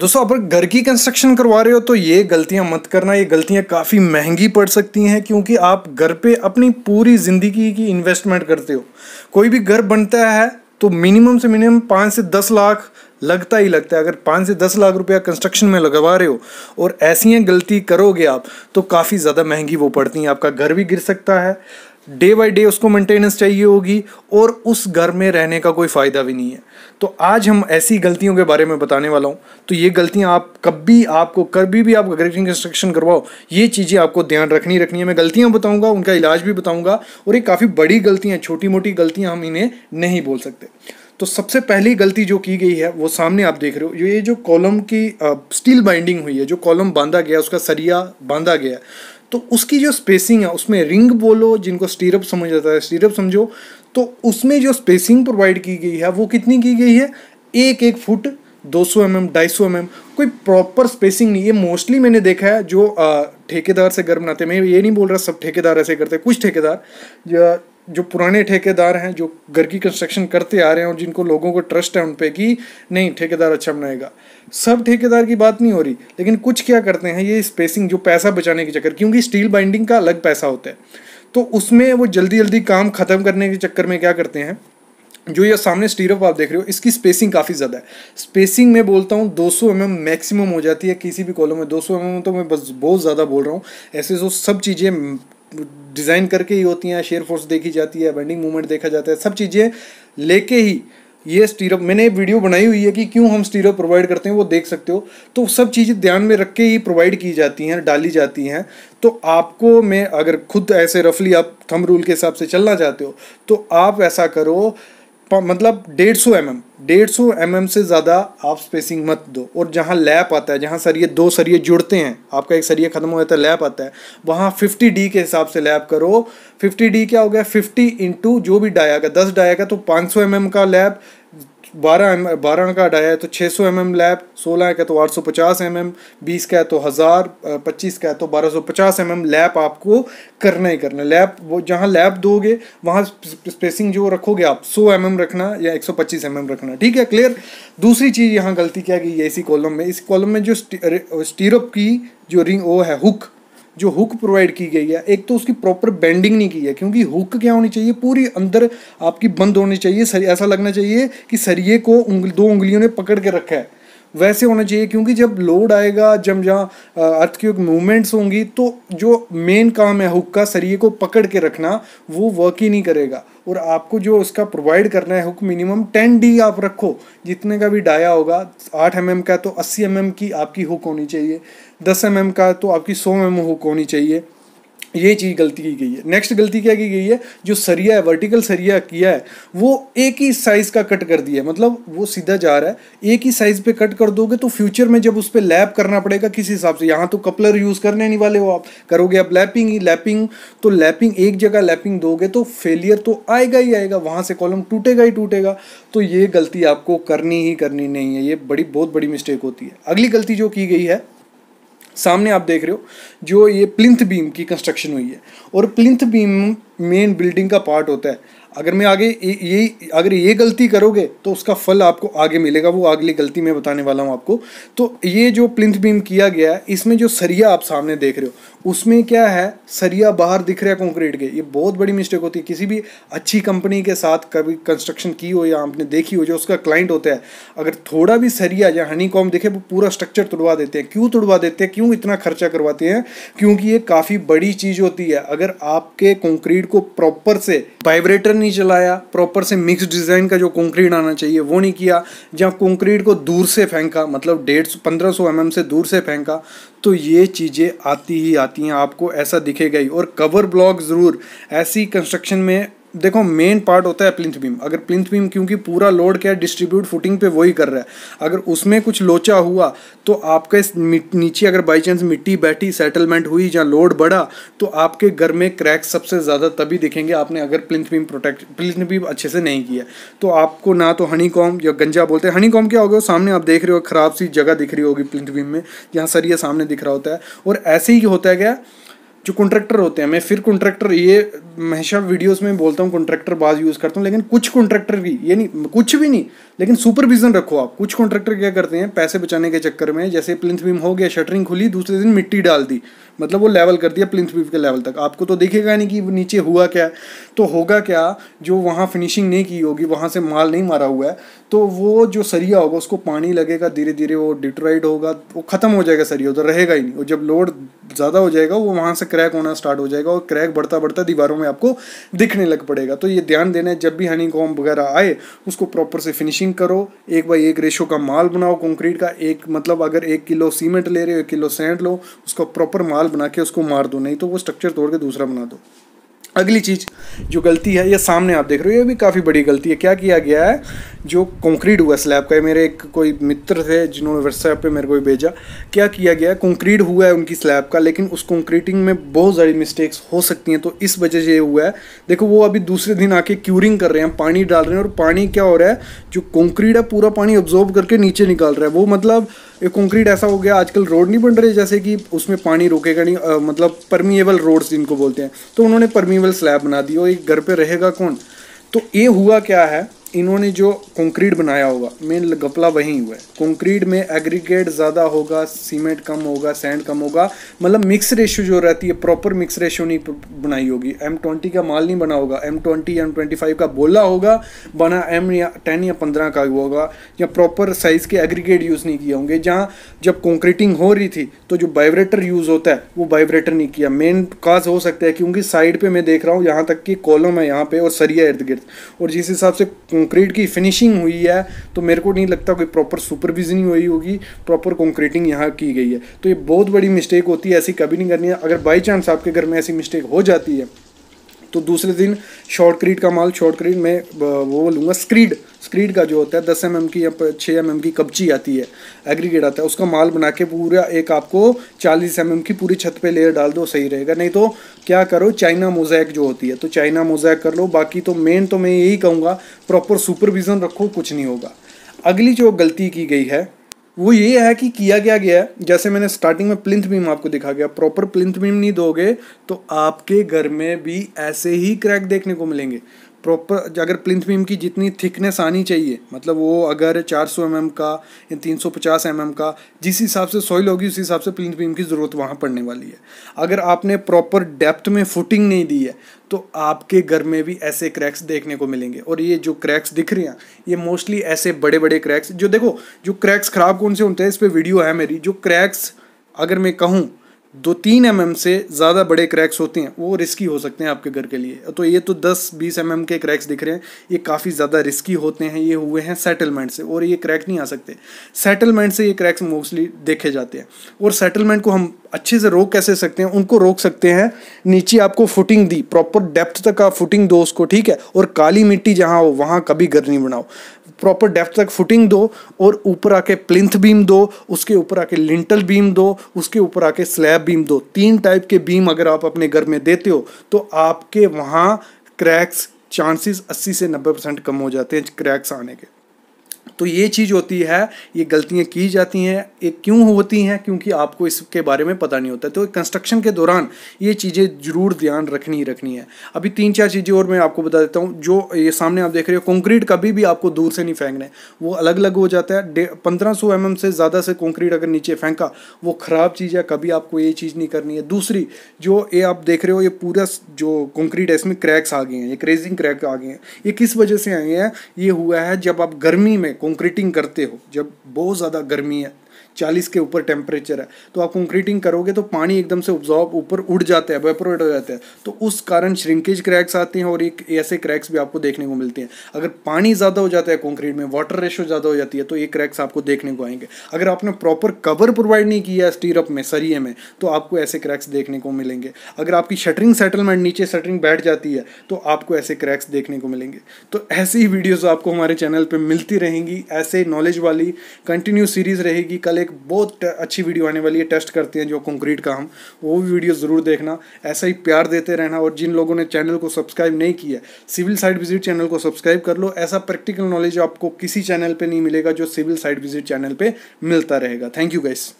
दोस्तों अगर घर की कंस्ट्रक्शन करवा रहे हो तो ये गलतियां मत करना ये गलतियां काफ़ी महंगी पड़ सकती हैं क्योंकि आप घर पे अपनी पूरी ज़िंदगी की इन्वेस्टमेंट करते हो कोई भी घर बनता है तो मिनिमम से मिनिमम पाँच से दस लाख लगता ही लगता है अगर पाँच से दस लाख रुपया कंस्ट्रक्शन में लगवा रहे हो और ऐसी गलती करोगे आप तो काफ़ी ज़्यादा महंगी वो पड़ती हैं आपका घर भी गिर सकता है डे बाई डे उसको मेंटेनेंस चाहिए होगी और उस घर में रहने का कोई फ़ायदा भी नहीं है तो आज हम ऐसी गलतियों के बारे में बताने वाला हूँ तो ये गलतियाँ आप कभी आपको कभी भी आप ग्रेटिंग कंस्ट्रक्शन करवाओ ये चीज़ें आपको ध्यान रखनी रखनी है मैं गलतियाँ बताऊँगा उनका इलाज भी बताऊँगा और ये काफ़ी बड़ी गलतियाँ छोटी मोटी गलतियाँ हम इन्हें नहीं बोल सकते तो सबसे पहली गलती जो की गई है वो सामने आप देख रहे हो ये जो कॉलम की स्टील बाइंडिंग हुई है जो कॉलम बांधा गया उसका सरिया बांधा गया तो उसकी जो स्पेसिंग है उसमें रिंग बोलो जिनको स्टीरअप समझ जाता है स्टीरअप समझो तो उसमें जो स्पेसिंग प्रोवाइड की गई है वो कितनी की गई है एक एक फुट 200 सौ एम mm, एम ढाई सौ एम mm, एम कोई प्रॉपर स्पेसिंग नहीं ये मोस्टली मैंने देखा है जो ठेकेदार से घर बनाते मैं ये नहीं बोल रहा सब ठेकेदार ऐसे करते कुछ ठेकेदार जो पुराने ठेकेदार हैं जो घर की कंस्ट्रक्शन करते आ रहे हैं और जिनको लोगों को ट्रस्ट है उन पर कि नहीं ठेकेदार अच्छा बनाएगा सब ठेकेदार की बात नहीं हो रही लेकिन कुछ क्या करते हैं ये स्पेसिंग जो पैसा बचाने के चक्कर क्योंकि स्टील बाइंडिंग का अलग पैसा होता है तो उसमें वो जल्दी जल्दी काम ख़त्म करने के चक्कर में क्या करते हैं जो ये सामने स्टीरअप आप देख रहे हो इसकी स्पेसिंग काफ़ी ज़्यादा है स्पेसिंग में बोलता हूँ 200 सौ mm मैक्सिमम हो जाती है किसी भी कॉलम में 200 सौ mm तो मैं बस बहुत ज़्यादा बोल रहा हूँ ऐसे जो तो सब चीज़ें डिज़ाइन करके ही होती हैं शेयर फोर्स देखी जाती है बेंडिंग मूवमेंट देखा जाता है सब चीज़ें लेके ही ये स्टीरअप मैंने वीडियो बनाई हुई है कि क्यों हम स्टीरअप प्रोवाइड करते हैं वो देख सकते हो तो सब चीज़ें ध्यान में रख के ही प्रोवाइड की जाती हैं डाली जाती हैं तो आपको मैं अगर खुद ऐसे रफली आप थम रूल के हिसाब से चलना चाहते हो तो आप ऐसा करो मतलब डेढ़ सौ एम एम डेढ़ सौ एम एम से ज़्यादा आप स्पेसिंग मत दो और जहाँ लैप आता है जहाँ सरिये दो सरिये जुड़ते हैं आपका एक सरिया ख़त्म हो जाता है लैप आता है वहाँ फिफ्टी डी के हिसाब से लैप करो फिफ्टी डी क्या हो गया फिफ्टी इंटू जो भी डाया तो का दस डाया का तो पाँच सौ एम एम का लैप बारह एम बारह का डाया है तो छः सौ एम एम लैब सोलह का तो आठ सौ पचास एम एम बीस का है तो हज़ार पच्चीस का है तो बारह सौ पचास एम एम लैब आपको करना ही करना लैब वो जहाँ लैब दोगे वहाँ स्पेसिंग जो रखोगे आप सौ एम एम रखना या एक सौ पच्चीस एम एम रखना ठीक है क्लियर दूसरी चीज़ यहाँ गलती क्या की है इसी कॉलम में इस कॉलम में जो स्टीरअप की जो रिंग वो है हुक जो हुक प्रोवाइड की गई है एक तो उसकी प्रॉपर बेंडिंग नहीं की है क्योंकि हुक क्या होनी चाहिए पूरी अंदर आपकी बंद होनी चाहिए ऐसा लगना चाहिए कि सरिये को उंगल, दो उंगलियों ने पकड़ के रखा है वैसे होना चाहिए क्योंकि जब लोड आएगा जब जहाँ अर्थ की मूवमेंट्स होंगी तो जो मेन काम है हुक का सरिये को पकड़ के रखना वो वर्क ही नहीं करेगा और आपको जो उसका प्रोवाइड करना है हुक मिनिमम टेन डी आप रखो जितने का भी डाया होगा आठ एम mm का तो अस्सी एम mm की आपकी हुक होनी चाहिए दस एम mm का तो आपकी सौ एम mm हुक होनी चाहिए ये चीज़ गलती की गई है नेक्स्ट गलती क्या की गई है जो सरिया है वर्टिकल सरिया किया है वो एक ही साइज़ का कट कर दिया है मतलब वो सीधा जा रहा है एक ही साइज़ पे कट कर दोगे तो फ्यूचर में जब उस पर लैप करना पड़ेगा किसी हिसाब से यहाँ तो कपलर यूज़ करने नहीं वाले हो आप करोगे आप लैपिंग ही लैपिंग तो लैपिंग एक जगह लैपिंग दोगे तो फेलियर तो आएगा ही आएगा वहाँ से कॉलम टूटेगा ही टूटेगा तो ये गलती आपको करनी ही करनी नहीं है ये बड़ी बहुत बड़ी मिस्टेक होती है अगली गलती जो की गई है सामने आप देख रहे हो जो ये प्लिंथ बीम की कंस्ट्रक्शन हुई है और प्लिंथ बीम मेन बिल्डिंग का पार्ट होता है अगर मैं आगे ये अगर ये गलती करोगे तो उसका फल आपको आगे मिलेगा वो अगली गलती मैं बताने वाला हूँ आपको तो ये जो प्लिंथ बीम किया गया है इसमें जो सरिया आप सामने देख रहे हो उसमें क्या है सरिया बाहर दिख रहा है कंक्रीट के ये बहुत बड़ी मिस्टेक होती है किसी भी अच्छी कंपनी के साथ कभी कंस्ट्रक्शन की हो या आपने देखी हो जो उसका क्लाइंट होता है अगर थोड़ा भी सरिया या हनी कॉम दिखे वो पूरा स्ट्रक्चर तुड़वा देते हैं क्यों तुड़वा देते हैं क्यों इतना खर्चा करवाते हैं क्योंकि ये काफ़ी बड़ी चीज़ होती है अगर आपके कॉन्क्रीट को प्रॉपर से वाइब्रेटर नहीं चलाया प्रॉपर से मिक्स डिज़ाइन का जो कंक्रीट आना चाहिए वो नहीं किया जहाँ कंक्रीट को दूर से फेंका मतलब डेढ़ सौ पंद्रह सौ एम mm से दूर से फेंका तो ये चीज़ें आती ही आती हैं आपको ऐसा दिखेगा ही और कवर ब्लॉक ज़रूर ऐसी कंस्ट्रक्शन में देखो मेन पार्ट होता है प्लिंथ बीम अगर प्लिंथ बीम क्योंकि पूरा लोड क्या डिस्ट्रीब्यूट फुटिंग पे वही कर रहा है अगर उसमें कुछ लोचा हुआ तो आपके नीचे अगर बाई चांस मिट्टी बैठी सेटलमेंट हुई या लोड बढ़ा तो आपके घर में क्रैक सबसे ज़्यादा तभी दिखेंगे आपने अगर plinth beam protect plinth beam अच्छे से नहीं किया तो आपको ना तो हनी कॉम या गंजा बोलते हैं हनी कॉम क्या होगा सामने आप देख रहे हो खराब सी जगह दिख रही होगी प्लिंथ बीम में जहाँ यह सामने दिख रहा होता है और ऐसे ही होता है क्या जो कॉन्ट्रैक्टर होते हैं मैं फिर कॉन्ट्रैक्टर ये हमेशा वीडियोस में बोलता हूँ कॉन्ट्रैक्टर बाज यूज़ करता हूँ लेकिन कुछ कॉन्ट्रैक्टर भी ये नहीं कुछ भी नहीं लेकिन सुपरविजन रखो आप कुछ कॉन्ट्रैक्टर क्या करते हैं पैसे बचाने के चक्कर में जैसे प्लिंथ बीम हो गया शटरिंग खुली दूसरे दिन मिट्टी डाल दी मतलब वो लेवल कर दिया प्लिंथ बीम के लेवल तक आपको तो देखेगा नहीं कि नीचे हुआ क्या तो होगा क्या जो वहाँ फिनिशिंग नहीं की होगी वहाँ से माल नहीं मारा हुआ है तो वो जो सरिया होगा उसको पानी लगेगा धीरे धीरे वो डिट्राइड होगा वो ख़त्म हो जाएगा सरिया उधर तो रहेगा ही नहीं और जब लोड ज़्यादा हो जाएगा वो वहाँ से क्रैक होना स्टार्ट हो जाएगा और क्रैक बढ़ता बढ़ता दीवारों में आपको दिखने लग पड़ेगा तो ये ध्यान देना है जब भी हनी कॉम वगैरह आए उसको प्रॉपर से फिनिशिंग करो एक बाई एक रेशो का माल बनाओ कंक्रीट का एक मतलब अगर एक किलो सीमेंट ले रहे हो एक किलो सेंट लो उसका प्रॉपर माल बना के उसको मार दो नहीं तो वो स्ट्रक्चर तोड़ के दूसरा बना दो अगली चीज़ जो गलती है ये सामने आप देख रहे हो ये भी काफ़ी बड़ी गलती है क्या किया गया है जो कंक्रीट हुआ स्लैब का मेरे एक कोई मित्र थे जिन्होंने व्हाट्सएप पे मेरे को भेजा क्या किया गया कंक्रीट हुआ है उनकी स्लैब का लेकिन उस कंक्रीटिंग में बहुत सारी मिस्टेक्स हो सकती हैं तो इस वजह से ये हुआ है देखो वो अभी दूसरे दिन आके क्यूरिंग कर रहे हैं पानी डाल रहे हैं और पानी क्या हो रहा है जो कंक्रीट है पूरा पानी ऑब्जॉर्व करके नीचे निकाल रहा है वो मतलब ये कंक्रीट ऐसा हो गया आजकल रोड नहीं बन रहे जैसे कि उसमें पानी रोकेगा नहीं आ, मतलब परमिएबल रोड्स जिनको बोलते हैं तो उन्होंने परमिएबल स्लैब बना दी और एक घर पर रहेगा कौन तो ये हुआ क्या है इन्होंने जो कंक्रीट बनाया होगा मेन गपला वही हुआ है कंक्रीट में एग्रीगेट ज़्यादा होगा सीमेंट कम होगा सैंड कम होगा मतलब मिक्स रेशो जो रहती है प्रॉपर मिक्स रेशो नहीं बनाई होगी एम ट्वेंटी का माल नहीं बना होगा M twenty M twenty five का बोला होगा बना एम या टेन या पंद्रह का होगा या प्रॉपर साइज़ के एग्रीगेट यूज़ नहीं किए होंगे जहाँ जब कॉन्क्रीटिंग हो रही थी तो जो वाइब्रेटर यूज़ होता है वो वाइब्रेटर नहीं किया मेन काज हो सकता है क्योंकि साइड पर मैं देख रहा हूँ यहाँ तक कि कॉलम है यहाँ पर और सरिया इर्द गिर्द और जिस हिसाब से कंक्रीट की फिनिशिंग हुई है तो मेरे को नहीं लगता कोई प्रॉपर सुपरविजनिंग हुई होगी प्रॉपर कंक्रीटिंग यहाँ की गई है तो ये बहुत बड़ी मिस्टेक होती है ऐसी कभी नहीं करनी है अगर बाई चांस आपके घर में ऐसी मिस्टेक हो जाती है तो दूसरे दिन शॉर्ट क्रीड का माल शॉर्ट क्रीड में वो लूँगा स्क्रीड स्क्रीड का जो होता है दस एम एम की या छः एम एम की कब्जी आती है एग्रीगेट आता है उसका माल बना के पूरा एक आपको चालीस एम एम की पूरी छत पे लेयर डाल दो सही रहेगा नहीं तो क्या करो चाइना मोजैक जो होती है तो चाइना मोजैक कर लो बाकी तो मेन तो मैं यही कहूँगा प्रॉपर सुपरविज़न रखो कुछ नहीं होगा अगली जो गलती की गई है वो ये है कि किया क्या गया है जैसे मैंने स्टार्टिंग में प्लिंथ बीम आपको दिखा गया प्रॉपर प्लिंथ बीम नहीं दोगे तो आपके घर में भी ऐसे ही क्रैक देखने को मिलेंगे प्रॉपर अगर प्लिंथ बीम की जितनी थिकनेस आनी चाहिए मतलब वो अगर 400 सौ mm का या 350 mm का जिस हिसाब से सॉइल होगी उस हिसाब से प्लिंथ बीम की ज़रूरत वहाँ पड़ने वाली है अगर आपने प्रॉपर डेप्थ में फुटिंग नहीं दी है तो आपके घर में भी ऐसे क्रैक्स देखने को मिलेंगे और ये जो क्रैक्स दिख रहे हैं ये मोस्टली ऐसे बड़े बड़े क्रैक्स जो देखो जो क्रैक्स ख़राब कौन से होते हैं इस पर वीडियो है मेरी जो क्रैक्स अगर मैं कहूँ दो तीन एम mm से ज़्यादा बड़े क्रैक्स होते हैं वो रिस्की हो सकते हैं आपके घर के लिए तो ये तो दस बीस एम mm के क्रैक्स दिख रहे हैं ये काफ़ी ज़्यादा रिस्की होते हैं ये हुए हैं सेटलमेंट से और ये क्रैक नहीं आ सकते सेटलमेंट से ये क्रैक्स मोस्टली देखे जाते हैं और सेटलमेंट को हम अच्छे से रोक कैसे सकते हैं उनको रोक सकते हैं नीचे आपको फुटिंग दी प्रॉपर डेप्थ तक आप फुटिंग दो उसको ठीक है और काली मिट्टी जहाँ हो वहाँ कभी घर नहीं बनाओ प्रॉपर डेप्थ तक फुटिंग दो और ऊपर आके प्लिंथ बीम दो उसके ऊपर आके लिंटल बीम दो उसके ऊपर आके स्लैब बीम दो तीन टाइप के बीम अगर आप अपने घर में देते हो तो आपके वहाँ क्रैक्स चांसेस 80 से 90 परसेंट कम हो जाते हैं क्रैक्स आने के तो ये चीज़ होती है ये गलतियाँ की जाती हैं ये क्यों होती हैं क्योंकि आपको इसके बारे में पता नहीं होता तो कंस्ट्रक्शन के दौरान ये चीज़ें ज़रूर ध्यान रखनी ही रखनी है अभी तीन चार चीज़ें और मैं आपको बता देता हूँ जो ये सामने आप देख रहे हो कंक्रीट कभी भी आपको दूर से नहीं फेंकने वो अलग अलग हो जाता है पंद्रह सौ mm से ज़्यादा से कॉन्क्रीट अगर नीचे फेंका वो ख़राब चीज़ है कभी आपको ये चीज़ नहीं करनी है दूसरी जो ये आप देख रहे हो ये पूरा जो कॉन्क्रीट है इसमें क्रैक्स आ गए हैं ये क्रेजिंग क्रैक आ गए हैं ये किस वजह से आए हैं ये हुआ है जब आप गर्मी में में कॉन्क्रीटिंग करते हो जब बहुत ज़्यादा गर्मी है चालीस के ऊपर टेम्परेचर है तो आप कंक्रीटिंग करोगे तो पानी एकदम से ऑब्जॉर्ब ऊपर उड़ जाता है वेपोरेट हो जाता है तो उस कारण श्रिंकेज क्रैक्स आते हैं और एक ऐसे क्रैक्स भी आपको देखने को मिलते हैं अगर पानी ज़्यादा हो जाता है कॉन्क्रीट में वाटर रेशो ज़्यादा हो जाती है तो ये क्रैक्स आपको देखने को आएंगे अगर आपने प्रॉपर कवर प्रोवाइड नहीं किया है स्टीरअप में सरिए में तो आपको ऐसे क्रैक्स देखने को मिलेंगे अगर आपकी शटरिंग सेटलमेंट नीचे शटरिंग बैठ जाती है तो आपको ऐसे क्रैक्स देखने को मिलेंगे तो ऐसी ही वीडियोज़ आपको हमारे चैनल पर मिलती रहेंगी ऐसे नॉलेज वाली कंटिन्यू सीरीज़ रहेगी कल एक बहुत अच्छी वीडियो आने वाली है टेस्ट करते हैं जो कंक्रीट का हम वो भी वीडियो ज़रूर देखना ऐसा ही प्यार देते रहना और जिन लोगों ने चैनल को सब्सक्राइब नहीं किया सिविल साइड विजिट चैनल को सब्सक्राइब कर लो ऐसा प्रैक्टिकल नॉलेज आपको किसी चैनल पर नहीं मिलेगा जो सिविल साइड विजिट चैनल पर मिलता रहेगा थैंक यू गाइस